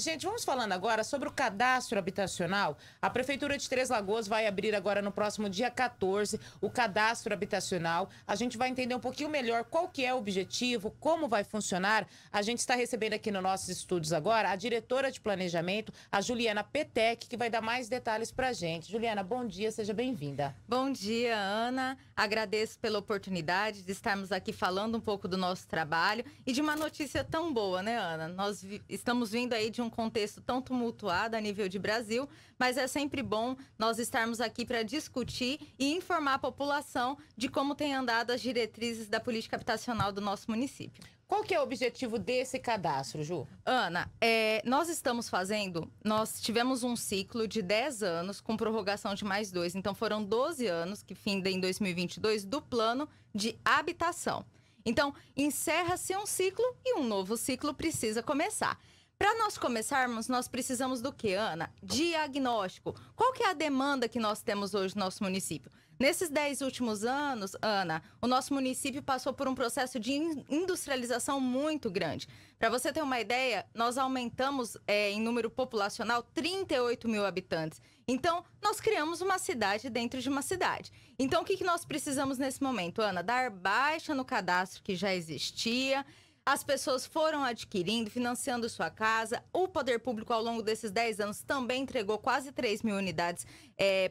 Gente, vamos falando agora sobre o cadastro habitacional. A Prefeitura de Três Lagoas vai abrir agora no próximo dia 14 o cadastro habitacional. A gente vai entender um pouquinho melhor qual que é o objetivo, como vai funcionar. A gente está recebendo aqui nos nossos estúdios agora a diretora de planejamento, a Juliana Petec, que vai dar mais detalhes para a gente. Juliana, bom dia, seja bem-vinda. Bom dia, Ana. Agradeço pela oportunidade de estarmos aqui falando um pouco do nosso trabalho e de uma notícia tão boa, né, Ana? Nós estamos vindo aí de um contexto tão tumultuado a nível de Brasil, mas é sempre bom nós estarmos aqui para discutir e informar a população de como tem andado as diretrizes da política habitacional do nosso município. Qual que é o objetivo desse cadastro, Ju? Ana, é, nós estamos fazendo, nós tivemos um ciclo de 10 anos com prorrogação de mais dois, então foram 12 anos, que fim em 2022, do plano de habitação. Então, encerra-se um ciclo e um novo ciclo precisa começar. Para nós começarmos, nós precisamos do que, Ana? Diagnóstico. Qual que é a demanda que nós temos hoje no nosso município? Nesses dez últimos anos, Ana, o nosso município passou por um processo de industrialização muito grande. Para você ter uma ideia, nós aumentamos é, em número populacional 38 mil habitantes. Então, nós criamos uma cidade dentro de uma cidade. Então, o que, que nós precisamos nesse momento, Ana? Dar baixa no cadastro que já existia, as pessoas foram adquirindo, financiando sua casa. O poder público, ao longo desses 10 anos, também entregou quase 3 mil unidades é,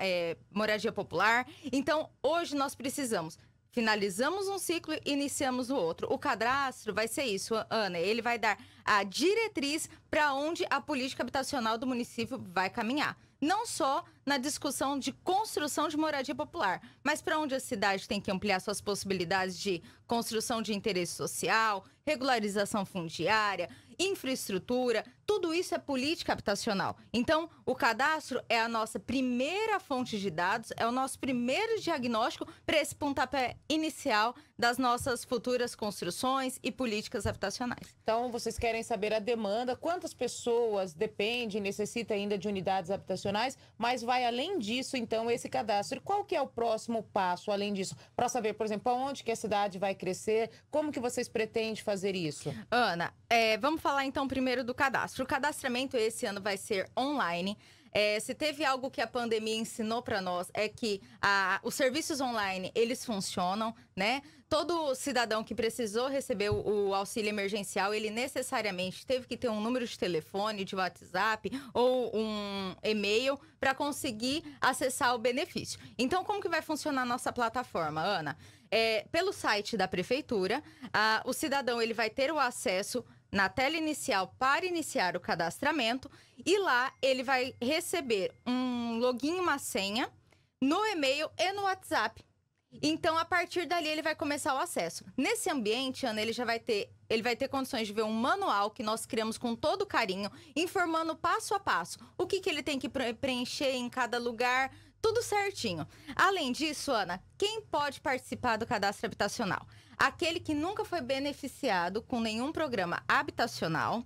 é, moradia popular. Então, hoje nós precisamos finalizamos um ciclo e iniciamos o outro. O cadastro vai ser isso, Ana. Ele vai dar a diretriz para onde a política habitacional do município vai caminhar não só na discussão de construção de moradia popular, mas para onde a cidade tem que ampliar suas possibilidades de construção de interesse social, regularização fundiária, infraestrutura, tudo isso é política habitacional. Então, o cadastro é a nossa primeira fonte de dados, é o nosso primeiro diagnóstico para esse pontapé inicial das nossas futuras construções e políticas habitacionais. Então, vocês querem saber a demanda, quantas pessoas dependem, necessita ainda de unidades habitacionais, mas vai além disso, então, esse cadastro. Qual que é o próximo passo, além disso, para saber, por exemplo, onde que a cidade vai crescer, como que vocês pretendem fazer isso? Ana, é, vamos falar então primeiro do cadastro. O cadastramento esse ano vai ser online. É, se teve algo que a pandemia ensinou para nós é que a, os serviços online eles funcionam, né? Todo cidadão que precisou receber o, o, auxílio emergencial, ele necessariamente teve que ter um número de telefone, de WhatsApp ou um e-mail para conseguir acessar o benefício. Então, como que vai funcionar a nossa plataforma, Ana? É, pelo site da prefeitura, a, o cidadão ele vai ter o acesso na tela inicial para iniciar o cadastramento e lá ele vai receber um login e uma senha no e-mail e no WhatsApp. Então, a partir dali, ele vai começar o acesso. Nesse ambiente, Ana, ele já vai ter, ele vai ter condições de ver um manual que nós criamos com todo carinho, informando passo a passo o que, que ele tem que preencher em cada lugar, tudo certinho. Além disso, Ana, quem pode participar do cadastro habitacional? Aquele que nunca foi beneficiado com nenhum programa habitacional,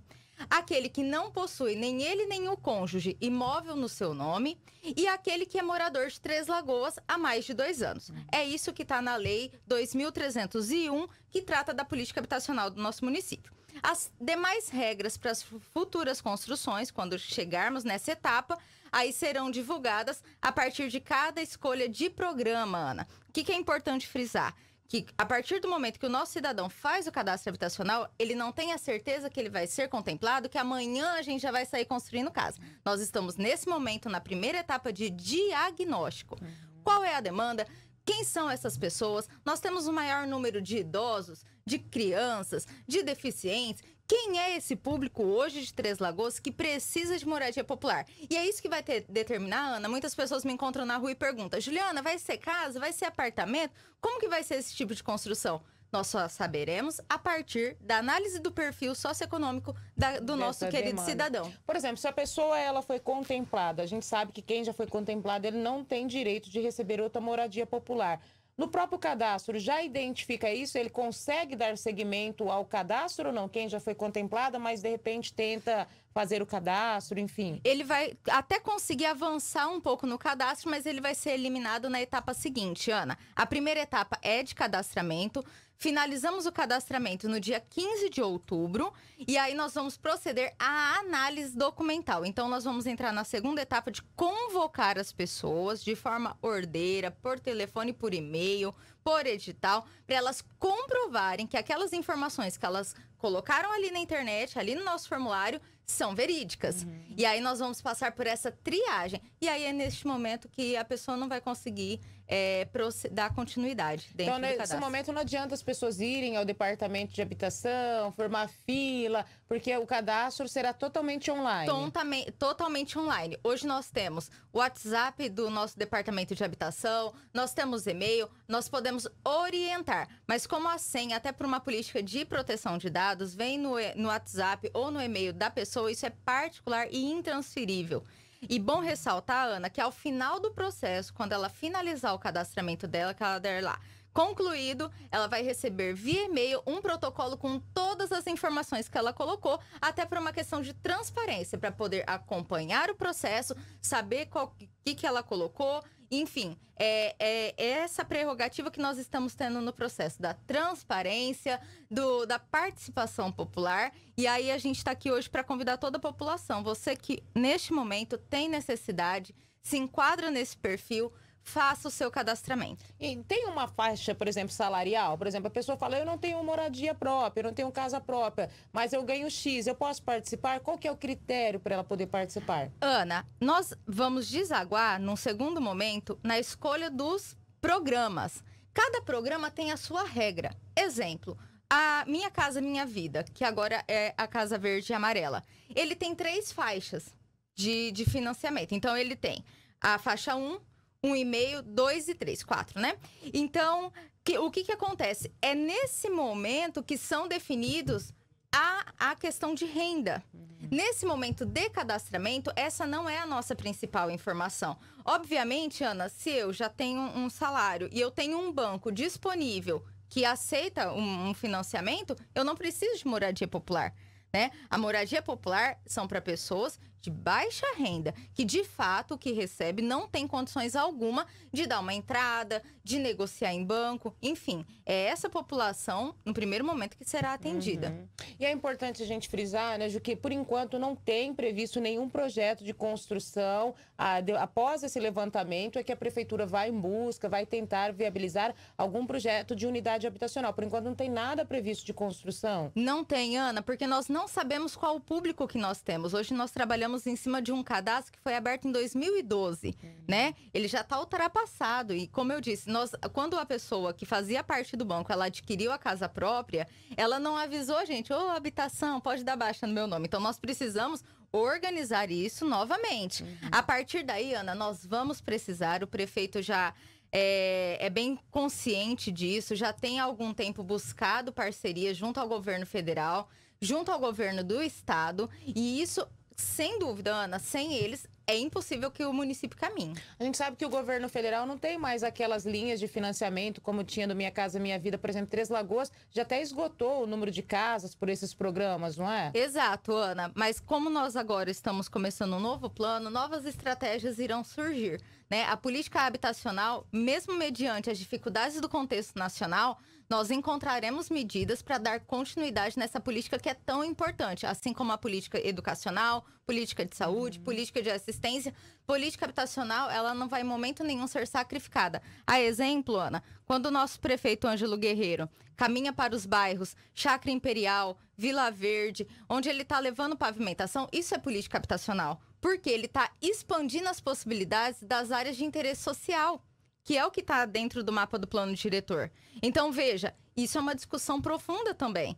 aquele que não possui nem ele nem o cônjuge imóvel no seu nome e aquele que é morador de Três Lagoas há mais de dois anos. É isso que está na Lei 2301, que trata da política habitacional do nosso município. As demais regras para as futuras construções, quando chegarmos nessa etapa, aí serão divulgadas a partir de cada escolha de programa, Ana. O que, que é importante frisar? que a partir do momento que o nosso cidadão faz o cadastro habitacional, ele não tem a certeza que ele vai ser contemplado, que amanhã a gente já vai sair construindo casa. Nós estamos nesse momento na primeira etapa de diagnóstico. Qual é a demanda? Quem são essas pessoas? Nós temos o um maior número de idosos, de crianças, de deficientes quem é esse público hoje de Três Lagoas que precisa de moradia popular? E é isso que vai ter, determinar, Ana. Muitas pessoas me encontram na rua e perguntam: Juliana, vai ser casa? Vai ser apartamento? Como que vai ser esse tipo de construção? Nós só saberemos a partir da análise do perfil socioeconômico da, do nosso querido demanda. cidadão. Por exemplo, se a pessoa ela foi contemplada, a gente sabe que quem já foi contemplado ele não tem direito de receber outra moradia popular. No próprio cadastro, já identifica isso? Ele consegue dar seguimento ao cadastro ou não? Quem já foi contemplada, mas de repente tenta fazer o cadastro, enfim. Ele vai até conseguir avançar um pouco no cadastro, mas ele vai ser eliminado na etapa seguinte, Ana. A primeira etapa é de cadastramento. Finalizamos o cadastramento no dia 15 de outubro e aí nós vamos proceder à análise documental. Então, nós vamos entrar na segunda etapa de convocar as pessoas de forma ordeira, por telefone, por e-mail, por edital, para elas comprovarem que aquelas informações que elas colocaram ali na internet, ali no nosso formulário, são verídicas. Uhum. E aí nós vamos passar por essa triagem. E aí é neste momento que a pessoa não vai conseguir é, dar continuidade dentro então, do né, cadastro. Então, nesse momento não adianta as pessoas irem ao departamento de habitação, formar fila, porque o cadastro será totalmente online. Tontame, totalmente online. Hoje nós temos o WhatsApp do nosso departamento de habitação, nós temos e-mail, nós podemos orientar. Mas como a senha, até por uma política de proteção de dados, dados vem no, no WhatsApp ou no e-mail da pessoa, isso é particular e intransferível. E bom ressaltar, Ana, que ao final do processo, quando ela finalizar o cadastramento dela, que ela der lá, concluído, ela vai receber via e-mail um protocolo com todas as informações que ela colocou, até por uma questão de transparência, para poder acompanhar o processo, saber o que, que ela colocou, enfim, é, é, essa prerrogativa que nós estamos tendo no processo da transparência, do, da participação popular. E aí a gente está aqui hoje para convidar toda a população. Você que neste momento tem necessidade, se enquadra nesse perfil, faça o seu cadastramento. E tem uma faixa, por exemplo, salarial? Por exemplo, a pessoa fala, eu não tenho moradia própria, eu não tenho casa própria, mas eu ganho X, eu posso participar? Qual que é o critério para ela poder participar? Ana, nós vamos desaguar, num segundo momento, na escolha dos programas. Cada programa tem a sua regra. Exemplo, a Minha Casa Minha Vida, que agora é a Casa Verde e Amarela. Ele tem três faixas de, de financiamento. Então, ele tem a faixa 1, um e meio, dois e três, quatro, né? Então, que, o que, que acontece? É nesse momento que são definidos a, a questão de renda. Uhum. Nesse momento de cadastramento, essa não é a nossa principal informação. Obviamente, Ana, se eu já tenho um salário e eu tenho um banco disponível que aceita um, um financiamento, eu não preciso de moradia popular. Né? A moradia popular são para pessoas de baixa renda, que de fato o que recebe não tem condições alguma de dar uma entrada, de negociar em banco, enfim, é essa população no primeiro momento que será atendida. Uhum. E é importante a gente frisar, né, Ju, que por enquanto não tem previsto nenhum projeto de construção a, de, após esse levantamento, é que a prefeitura vai em busca, vai tentar viabilizar algum projeto de unidade habitacional. Por enquanto não tem nada previsto de construção. Não tem, Ana, porque nós não sabemos qual o público que nós temos. Hoje nós trabalhamos trabalhamos em cima de um cadastro que foi aberto em 2012, uhum. né? Ele já está ultrapassado. E como eu disse, nós, quando a pessoa que fazia parte do banco, ela adquiriu a casa própria, ela não avisou a gente, ô, oh, habitação, pode dar baixa no meu nome. Então, nós precisamos organizar isso novamente. Uhum. A partir daí, Ana, nós vamos precisar, o prefeito já... É, é, bem consciente disso, já tem algum tempo buscado parceria junto ao governo federal, junto ao governo do estado, e isso sem dúvida, Ana, sem eles é impossível que o município caminhe. A gente sabe que o governo federal não tem mais aquelas linhas de financiamento como tinha do Minha Casa Minha Vida, por exemplo, Três Lagoas já até esgotou o número de casas por esses programas, não é? Exato, Ana. Mas como nós agora estamos começando um novo plano, novas estratégias irão surgir. Né? A política habitacional, mesmo mediante as dificuldades do contexto nacional, nós encontraremos medidas para dar continuidade nessa política que é tão importante, assim como a política educacional, política de saúde, uhum. política de assistência, política habitacional, ela não vai em momento nenhum ser sacrificada. A exemplo, Ana, quando o nosso prefeito Ângelo Guerreiro caminha para os bairros Chacra Imperial, Vila Verde, onde ele está levando pavimentação, isso é política habitacional. Porque ele está expandindo as possibilidades das áreas de interesse social, que é o que está dentro do mapa do plano diretor. Então, veja, isso é uma discussão profunda também.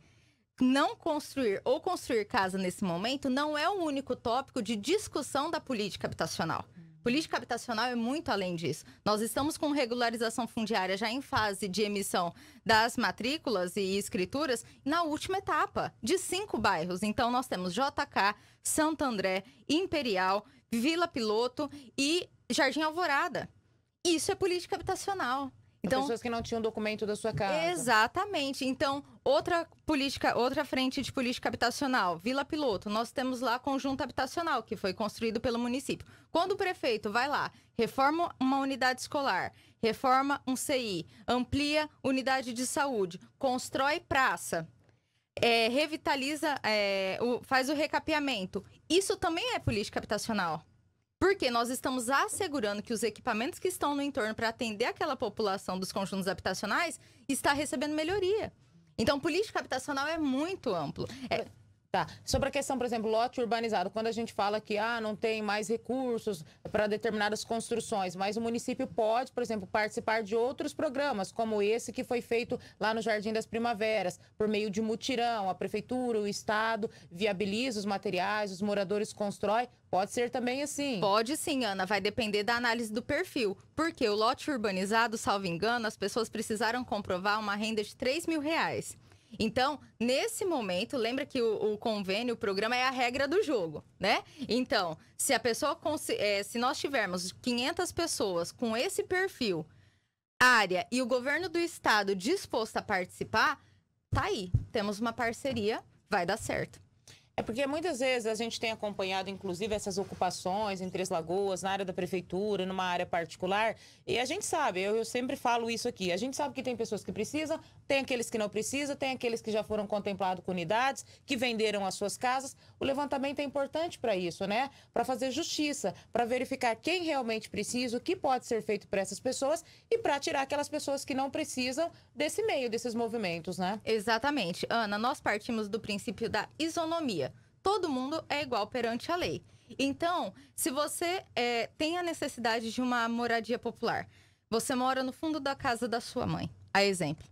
Não construir ou construir casa nesse momento não é o único tópico de discussão da política habitacional. Política habitacional é muito além disso. Nós estamos com regularização fundiária já em fase de emissão das matrículas e escrituras na última etapa, de cinco bairros. Então, nós temos JK, Santo André, Imperial, Vila Piloto e Jardim Alvorada. Isso é política habitacional. Então, então, pessoas que não tinham documento da sua casa. Exatamente. Então, outra política, outra frente de política habitacional, Vila Piloto, nós temos lá conjunto habitacional que foi construído pelo município. Quando o prefeito vai lá, reforma uma unidade escolar, reforma um CI, amplia unidade de saúde, constrói praça, é, revitaliza, é, o, faz o recapeamento. Isso também é política habitacional. Porque nós estamos assegurando que os equipamentos que estão no entorno para atender aquela população dos conjuntos habitacionais está recebendo melhoria. Então, política habitacional é muito amplo. É... Tá. Sobre a questão, por exemplo, lote urbanizado, quando a gente fala que ah, não tem mais recursos para determinadas construções, mas o município pode, por exemplo, participar de outros programas, como esse que foi feito lá no Jardim das Primaveras, por meio de mutirão. A prefeitura, o Estado viabiliza os materiais, os moradores constroem. Pode ser também assim. Pode sim, Ana. Vai depender da análise do perfil. Porque o lote urbanizado, salvo engano, as pessoas precisaram comprovar uma renda de 3 mil reais. Então, nesse momento, lembra que o, o, convênio, o programa é a regra do jogo, né? Então, se a pessoa é, se nós tivermos 500 pessoas com esse perfil, área e o governo do estado disposto a participar, tá aí, temos uma parceria, vai dar certo. É porque muitas vezes a gente tem acompanhado, inclusive, essas ocupações em Três Lagoas, na área da prefeitura, numa área particular, e a gente sabe, eu, eu sempre falo isso aqui, a gente sabe que tem pessoas que precisam, tem aqueles que não precisam, tem aqueles que já foram contemplados com unidades, que venderam as suas casas. O levantamento é importante para isso, né? Para fazer justiça, para verificar quem realmente precisa, o que pode ser feito para essas pessoas e para tirar aquelas pessoas que não precisam desse meio, desses movimentos, né? Exatamente. Ana, nós partimos do princípio da isonomia todo mundo é igual perante a lei. Então, se você é, tem a necessidade de uma moradia popular, você mora no fundo da casa da sua mãe, a exemplo.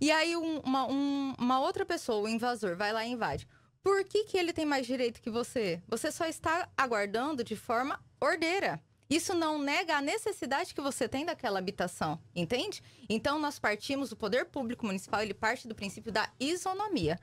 E aí um, uma, um, uma outra pessoa, o invasor, vai lá e invade. Por que, que ele tem mais direito que você? Você só está aguardando de forma ordeira. Isso não nega a necessidade que você tem daquela habitação, entende? Então nós partimos, o poder público municipal, ele parte do princípio da isonomia.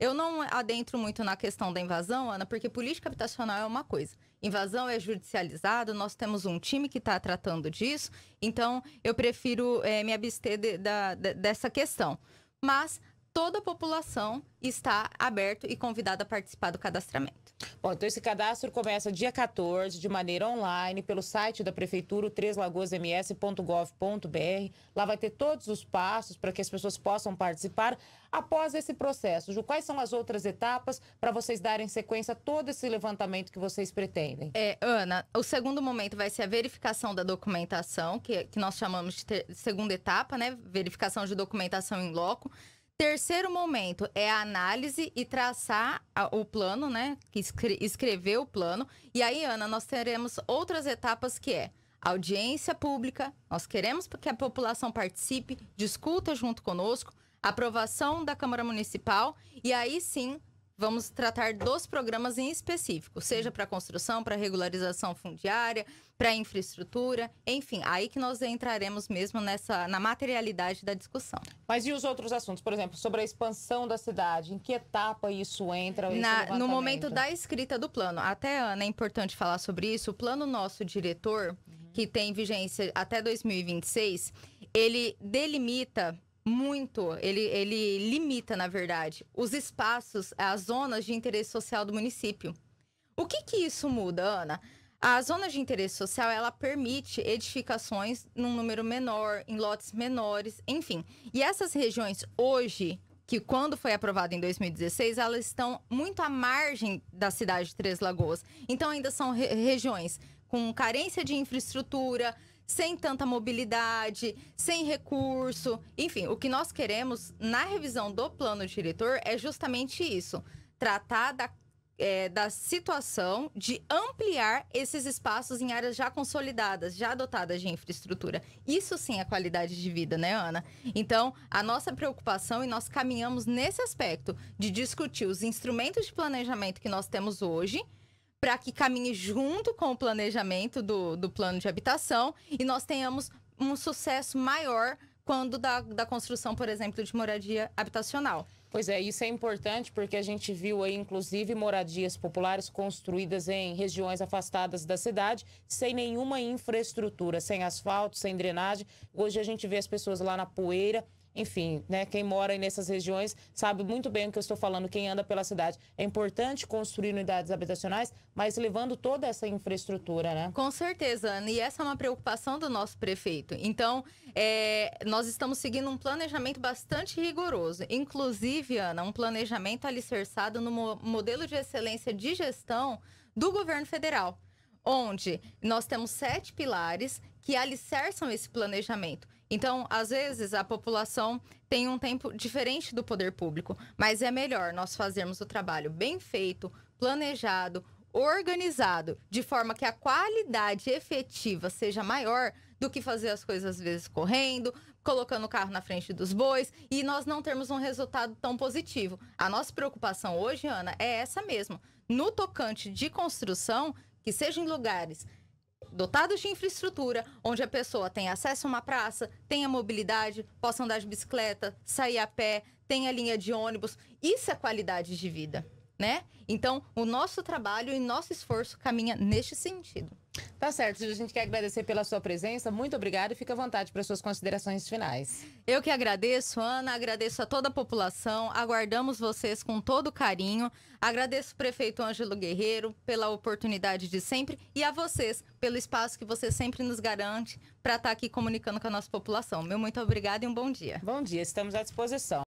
Eu não adentro muito na questão da invasão, Ana, porque política habitacional é uma coisa. Invasão é judicializada. nós temos um time que está tratando disso, então eu prefiro é, me abster de, da, de, dessa questão. Mas toda a população está aberta e convidada a participar do cadastramento. Bom, então esse cadastro começa dia 14, de maneira online, pelo site da Prefeitura, o treslagosms.gov.br. Lá vai ter todos os passos para que as pessoas possam participar após esse processo. Ju, quais são as outras etapas para vocês darem sequência a todo esse levantamento que vocês pretendem? É, Ana, o segundo momento vai ser a verificação da documentação, que, que nós chamamos de ter, segunda etapa, né? Verificação de documentação em loco. Terceiro momento é a análise e traçar o plano, né? Escrever o plano. E aí, Ana, nós teremos outras etapas que é audiência pública, nós queremos que a população participe, discuta junto conosco, aprovação da Câmara Municipal e aí sim vamos tratar dos programas em específico, seja para construção, para regularização fundiária, para infraestrutura, enfim, aí que nós entraremos mesmo nessa na materialidade da discussão. Mas e os outros assuntos, por exemplo, sobre a expansão da cidade, em que etapa isso entra? Na, no momento da escrita do plano, até Ana é importante falar sobre isso. O plano nosso diretor, uhum. que tem vigência até 2026, ele delimita muito. Ele, ele limita, na verdade, os espaços, as zonas de interesse social do município. O que que isso muda, Ana? A zona de interesse social, ela permite edificações num número menor, em lotes menores, enfim. E essas regiões hoje, que quando foi aprovada em 2016, elas estão muito à margem da cidade de Três Lagoas. Então ainda são re regiões com carência de infraestrutura, sem tanta mobilidade, sem recurso. Enfim, o que nós queremos na revisão do plano diretor é justamente isso: tratar da, é, da situação de ampliar esses espaços em áreas já consolidadas, já dotadas de infraestrutura. Isso sim é qualidade de vida, né, Ana? Então, a nossa preocupação, e nós caminhamos nesse aspecto, de discutir os instrumentos de planejamento que nós temos hoje para que caminhe junto com o planejamento do, do plano de habitação e nós tenhamos um sucesso maior quando da, da construção, por exemplo, de moradia habitacional. Pois é, isso é importante porque a gente viu aí, inclusive, moradias populares construídas em regiões afastadas da cidade, sem nenhuma infraestrutura, sem asfalto, sem drenagem. Hoje a gente vê as pessoas lá na poeira enfim, né, quem mora nessas regiões sabe muito bem o que eu estou falando, quem anda pela cidade. É importante construir unidades habitacionais, mas levando toda essa infraestrutura, né? Com certeza, Ana, e essa é uma preocupação do nosso prefeito. Então, é, nós estamos seguindo um planejamento bastante rigoroso, inclusive, Ana, um planejamento alicerçado no modelo de excelência de gestão do governo federal, onde nós temos sete pilares que alicerçam esse planejamento. Então, às vezes, a população tem um tempo diferente do poder público, mas é melhor nós fazermos o trabalho bem feito, planejado, organizado, de forma que a qualidade efetiva seja maior do que fazer as coisas às vezes correndo, colocando o carro na frente dos bois e nós não termos um resultado tão positivo. A nossa preocupação hoje, Ana, é essa mesmo. No tocante de construção, que seja em lugares dotados de infraestrutura, onde a pessoa tenha acesso a uma praça, tenha mobilidade, possa andar de bicicleta, sair a pé, tenha linha de ônibus. Isso é qualidade de vida né? Então, o nosso trabalho e nosso esforço caminha neste sentido. Tá certo, a gente quer agradecer pela sua presença. Muito obrigada e fica à vontade para suas considerações finais. Eu que agradeço, Ana, agradeço a toda a população. Aguardamos vocês com todo carinho. Agradeço o prefeito Ângelo Guerreiro pela oportunidade de sempre e a vocês pelo espaço que você sempre nos garante para estar tá aqui comunicando com a nossa população. Meu muito obrigada e um bom dia. Bom dia, estamos à disposição.